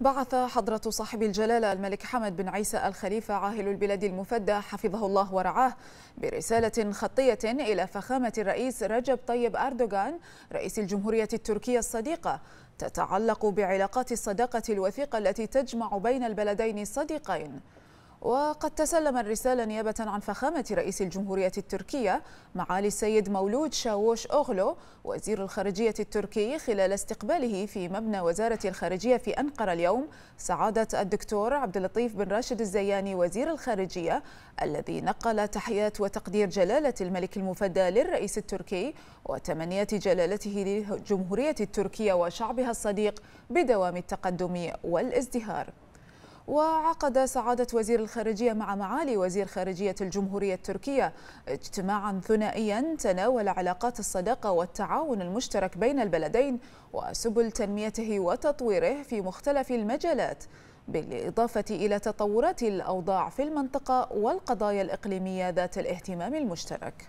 بعث حضرة صاحب الجلالة الملك حمد بن عيسى الخليفة عاهل البلاد المفدى حفظه الله ورعاه برسالة خطية إلى فخامة الرئيس رجب طيب أردوغان رئيس الجمهورية التركية الصديقة تتعلق بعلاقات الصداقة الوثيقة التي تجمع بين البلدين الصديقين وقد تسلم الرسالة نيابة عن فخامة رئيس الجمهورية التركية معالي السيد مولود شاووش أغلو وزير الخارجية التركي خلال استقباله في مبنى وزارة الخارجية في أنقرة اليوم سعادة الدكتور عبد اللطيف بن راشد الزياني وزير الخارجية الذي نقل تحيات وتقدير جلالة الملك المفدى للرئيس التركي وتمنيات جلالته للجمهورية التركية وشعبها الصديق بدوام التقدم والازدهار وعقد سعادة وزير الخارجية مع معالي وزير خارجية الجمهورية التركية اجتماعا ثنائيا تناول علاقات الصداقة والتعاون المشترك بين البلدين وسبل تنميته وتطويره في مختلف المجالات بالإضافة إلى تطورات الأوضاع في المنطقة والقضايا الإقليمية ذات الاهتمام المشترك